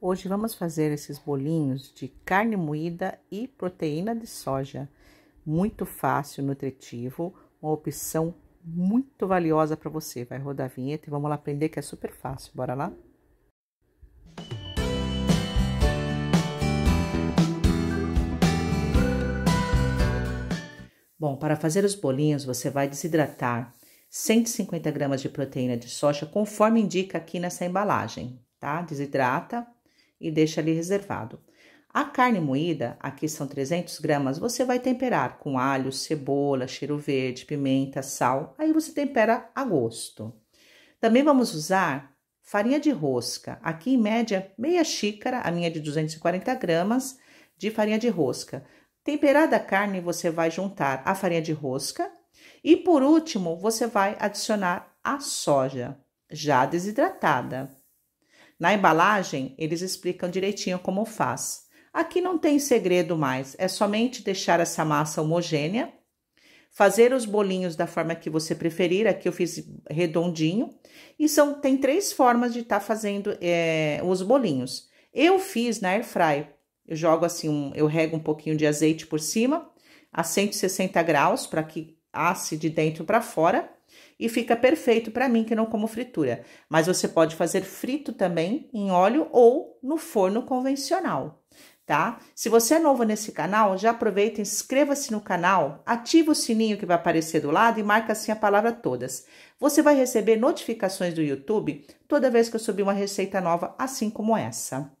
Hoje vamos fazer esses bolinhos de carne moída e proteína de soja. Muito fácil, nutritivo, uma opção muito valiosa para você. Vai rodar a vinheta e vamos lá aprender que é super fácil. Bora lá? Bom, para fazer os bolinhos, você vai desidratar 150 gramas de proteína de soja, conforme indica aqui nessa embalagem, tá? Desidrata e deixa ali reservado. A carne moída, aqui são 300 gramas, você vai temperar com alho, cebola, cheiro verde, pimenta, sal, aí você tempera a gosto. Também vamos usar farinha de rosca, aqui em média meia xícara, a minha é de 240 gramas de farinha de rosca. Temperada a carne, você vai juntar a farinha de rosca e por último, você vai adicionar a soja já desidratada. Na embalagem, eles explicam direitinho como faz. Aqui não tem segredo mais, é somente deixar essa massa homogênea, fazer os bolinhos da forma que você preferir. Aqui eu fiz redondinho e são tem três formas de estar tá fazendo é, os bolinhos. Eu fiz na air fry. Eu jogo assim, um, eu rego um pouquinho de azeite por cima a 160 graus para que asse de dentro para fora. E fica perfeito para mim que não como fritura. Mas você pode fazer frito também em óleo ou no forno convencional, tá? Se você é novo nesse canal, já aproveita, inscreva-se no canal, ativa o sininho que vai aparecer do lado e marca assim a palavra todas. Você vai receber notificações do YouTube toda vez que eu subir uma receita nova, assim como essa.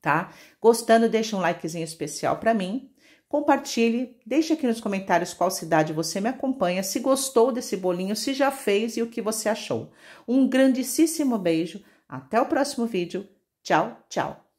Tá? Gostando, deixa um likezinho especial para mim, Compartilhe, deixe aqui nos comentários qual cidade você me acompanha, se gostou desse bolinho, se já fez e o que você achou. Um grandíssimo beijo, até o próximo vídeo. Tchau, tchau.